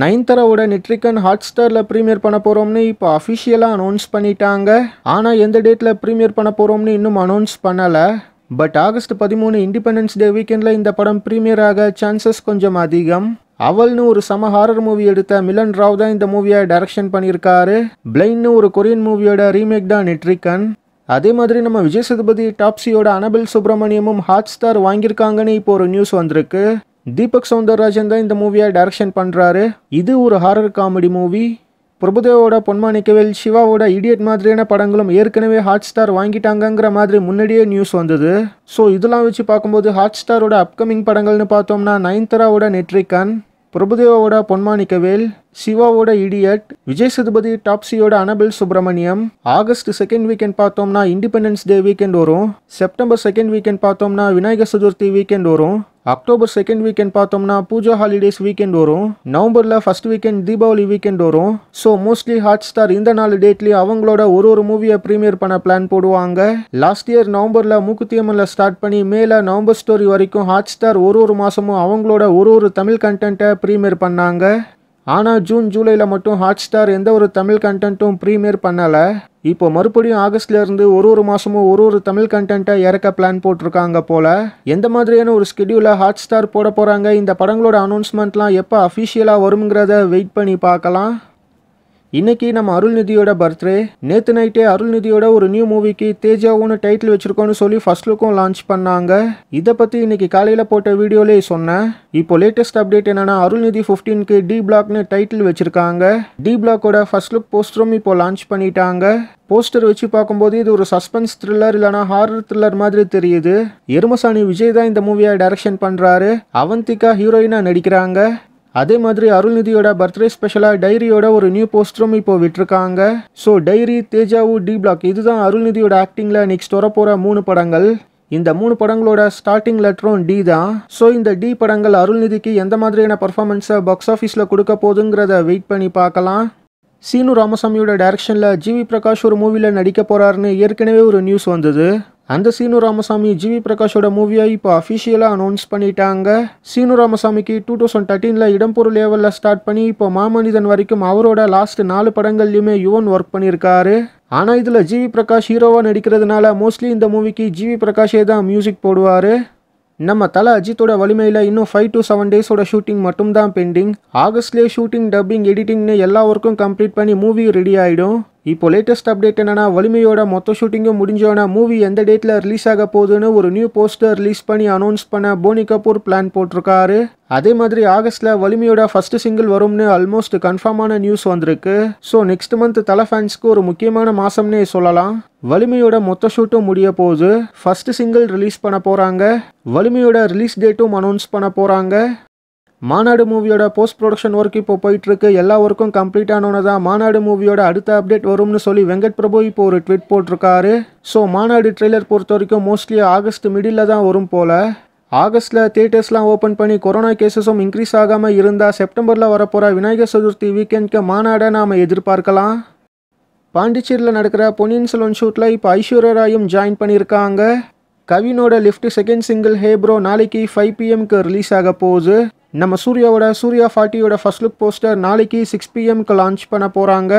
நயன்தராவோட நெட்ரிகன் ஹாட் ஸ்டாரில் ப்ரீமியர் பண்ண போகிறோம்னு இப்போ அஃபிஷியலாக அனௌன்ஸ் பண்ணிட்டாங்க ஆனால் எந்த டேட்டில் ப்ரீமியர் பண்ண போகிறோம்னு இன்னும் அனௌன்ஸ் பண்ணலை பட் ஆகஸ்ட் பதிமூணு இண்டிபெண்டன்ஸ் டே வீக்கெண்டில் இந்த படம் ப்ரீமியர் ஆக சான்சஸ் கொஞ்சம் அதிகம் அவள்னு ஒரு சம ஹாரர் மூவி எடுத்த மிலன் ராவ் தான் இந்த மூவியை டைரக்ஷன் பண்ணியிருக்காரு பிளைன்னு ஒரு கொரியன் மூவியோட ரீமேக் தான் நெட்ரிகன் அதே மாதிரி நம்ம விஜய் சதுபதி டாப்ஸியோட அனபில் சுப்பிரமணியமும் ஹாட் ஸ்டார் வாங்கியிருக்காங்கன்னு இப்போ ஒரு நியூஸ் வந்திருக்கு தீபக் சவுந்தரராஜன் தான் இந்த மூவியை டைரக்ஷன் பண்ணுறாரு இது ஒரு ஹாரர் காமெடி மூவி பிரபுதேவோட பொன்மாணிக்கவேல் சிவாவோட இடியட் மாதிரியான படங்களும் ஏற்கனவே ஹாட் ஸ்டார் வாங்கிட்டாங்கங்கிற மாதிரி முன்னாடியே நியூஸ் வந்தது ஸோ இதெல்லாம் வச்சு பார்க்கும்போது ஹாட் ஸ்டாரோட அப்கமிங் படங்கள்னு பார்த்தோம்னா நயன்தராவோட நெட்ரிகன் பிரபுதேவோட பொன்மாணிக்கவேல் சிவாவோட இடியட் விஜய் சதுபதி டாப்ஸியோட Annabelle Subramaniam August second weekend பார்த்தோம்னா இண்டிபெண்டன்ஸ் டே வீக்கெண்ட் வரும் செப்டம்பர் செகண்ட் வீக்கெண்ட் பார்த்தோம்னா விநாயகர் சதுர்த்தி வீக்கெண்ட் வரும் அக்டோபர் செகண்ட் வீக்கெண்ட் பார்த்தோம்னா பூஜா ஹாலிடேஸ் வீக்கெண்ட் வரும் நவம்பரில் ஃபர்ஸ்ட் வீக்கெண்ட் தீபாவளி வீக்கெண்ட் வரும் ஸோ மோஸ்ட்லி ஹாட் ஸ்டார் இந்த நாலு டேட்லேயும் அவங்களோட ஒரு ஒரு மூவியை ப்ரீமியர் பண்ண பிளான் போடுவாங்க லாஸ்ட் இயர் நவம்பரில் மூக்குத்தியம்மனில் ஸ்டார்ட் பண்ணி மேலே நவம்பர் ஸ்டோரி வரைக்கும் ஹாட் ஸ்டார் ஒரு ஒரு மாதமும் அவங்களோட ஒரு ஒரு தமிழ் கண்டென்ட்டை ப்ரீமியர் பண்ணாங்க ஆனால் ஜூன் ஜூலையில் மட்டும் ஹாட் ஸ்டார் எந்த ஒரு தமிழ் கண்டென்ட்டும் ப்ரீமியர் பண்ணலை இப்போ மறுபடியும் ஆகஸ்ட்லேருந்து ஒரு ஒரு மாதமும் ஒரு ஒரு தமிழ் கண்டென்ட்டை இறக்க பிளான் போட்டிருக்காங்க போல் எந்த மாதிரியான ஒரு ஸ்கெடியூலை ஹாட் ஸ்டார் போட போகிறாங்க இந்த படங்களோட அனௌன்ஸ்மெண்ட்லாம் எப்போ அஃபிஷியலாக வருங்கிறத வெயிட் பண்ணி பார்க்கலாம் இன்னைக்கு நம்ம அருள்நிதியோட பர்த்டே நேத்து நைட்டே அருள்நிதியோட ஒரு நியூ மூவிக்கு தேஜாவோன்னு டைட்டில் வச்சிருக்கோன்னு சொல்லி ஃபர்ஸ்ட் லுக்கும் லான்ச் பண்ணாங்க இதை பற்றி இன்னைக்கு காலையில் போட்ட வீடியோலே சொன்னேன் இப்போ லேட்டஸ்ட் அப்டேட் என்னன்னா அருள்நிதி ஃபிஃப்டீனுக்கு டி பிளாக்னு டைட்டில் வச்சிருக்காங்க டி பிளாக்கோட ஃபர்ஸ்ட் லுக் போஸ்டரும் இப்போ லான்ச் பண்ணிட்டாங்க போஸ்டர் வச்சு பார்க்கும்போது இது ஒரு சஸ்பென்ஸ் த்ரில்லர் இல்லைனா ஹாரர் த்ரில்லர் மாதிரி தெரியுது எருமசாணி விஜய் தான் இந்த மூவியை டைரக்ஷன் பண்றாரு அவந்திகா ஹீரோயினாக நடிக்கிறாங்க அதே மாதிரி அருள்நிதியோட பர்த்டே ஸ்பெஷலாக டைரியோட ஒரு நியூ போஸ்டரும் இப்போ விட்டுருக்காங்க so Diary Dejavu D Block இதுதான் அருள்நிதியோட ஆக்டிங்கில் நெக்ஸ்ட் வரப்போகிற மூணு படங்கள் இந்த மூணு படங்களோட ஸ்டார்டிங் லெட்டரும் டி தான் ஸோ இந்த டி படங்கள் அருள்நிதிக்கு எந்த மாதிரியான பர்ஃபார்மன்ஸை பாக்ஸ் ஆஃபீஸில் கொடுக்க போகுதுங்கிறத வெயிட் பண்ணி பார்க்கலாம் சீனு ராமசாமியோட டைரக்ஷனில் ஜிவி பிரகாஷ் ஒரு மூவியில் நடிக்க போகிறாருன்னு ஏற்கனவே ஒரு நியூஸ் வந்தது அந்த சீனு ராமசாமி ஜிவி பிரகாஷோட மூவியை இப்போ அஃபிஷியலாக அனௌன்ஸ் பண்ணிட்டாங்க சீனு ராமசாமிக்கு டூ தௌசண்ட் தேர்ட்டீனில் இடம்பொருள் லெவலில் ஸ்டார்ட் பண்ணி இப்போ மாமனிதன் வரைக்கும் அவரோட லாஸ்ட் நாலு படங்கள்லையுமே யுவன் ஒர்க் பண்ணியிருக்காரு ஆனால் இதில் ஜிவி பிரகாஷ் ஹீரோவாக நடிக்கிறதுனால மோஸ்ட்லி இந்த மூவிக்கு ஜிவி பிரகாஷே தான் மியூசிக் போடுவார் நம்ம தலை அஜித்தோட வலிமையில் இன்னும் ஃபைவ் டு செவன் டேஸோட ஷூட்டிங் மட்டும்தான் பெண்டிங் ஆகஸ்ட்லேயே ஷூட்டிங் டப்பிங் எடிட்டிங்னு எல்லா ஒர்க்கும் கம்ப்ளீட் பண்ணி மூவி ரெடி ஆகிடும் இப்போ லேட்டஸ்ட் அப்டேட் என்னன்னா வலிமையோட மொத்த ஷூட்டிங்கும் முடிஞ்சோன்னா மூவி எந்த டேட்டில் ரிலீஸ் ஆக போகுதுன்னு ஒரு நியூ போஸ்டர் ரிலீஸ் பண்ணி அனௌன்ஸ் பண்ண போனி கபூர் பிளான் போட்டிருக்காரு அதே மாதிரி ஆகஸ்ட்ல வலிமையோட ஃபர்ஸ்ட் சிங்கிள் வரும்னு ஆல்மோஸ்ட் கன்ஃபார்மான நியூஸ் வந்திருக்கு ஸோ நெக்ஸ்ட் மந்த் தலை ஃபேன்ஸ்க்கு ஒரு முக்கியமான மாசம்னே சொல்லலாம் வலிமையோட மொத்த ஷூட்டும் முடிய போகுது ஃபர்ஸ்ட் சிங்கிள் ரிலீஸ் பண்ண போறாங்க வலிமையோட ரிலீஸ் டேட்டும் அனௌன்ஸ் பண்ண போறாங்க மாநாடு மூவியோட போஸ்ட் ப்ரொடக்ஷன் ஒர்க் இப்போ போயிட்டுருக்கு எல்லா ஒர்க்கும் கம்ப்ளீட் ஆனோன்னு தான் மாநாடு மூவியோட அடுத்த அப்டேட் வரும்னு சொல்லி வெங்கட் பிரபு இப்போ ஒரு ட்விட் போட்டிருக்காரு ஸோ மாநாடு ட்ரெய்லர் பொறுத்த வரைக்கும் மோஸ்ட்லி ஆகஸ்ட் மிடில் தான் வரும் போல் ஆகஸ்டில் தியேட்டர்ஸ்லாம் ஓப்பன் பண்ணி கொரோனா கேசஸும் இன்க்ரீஸ் ஆகாமல் இருந்தால் செப்டம்பரில் வரப்போகிற விநாயகர் சதுர்த்தி வீக்கெண்ட்க்கு மாநாடை நாம் எதிர்பார்க்கலாம் பாண்டிச்சேரியில் நடக்கிற பொன்னியின் செல்வன் ஷூட்டில் இப்போ ஐஸ்வர்யராயும் ஜாயின் பண்ணியிருக்காங்க கவினோட Lift second single hey bro bro நாளைக்கு ஃபைவ் பிஎம்க்கு ரிலீஸ் ஆக போகுது நம்ம சூர்யாவோட சூர்யா ஃபார்ட்டியோட ஃபர்ஸ்ட் லுக் போஸ்டர் நாளைக்கு சிக்ஸ் பிஎம்க்கு லான்ச் பண்ண போகிறாங்க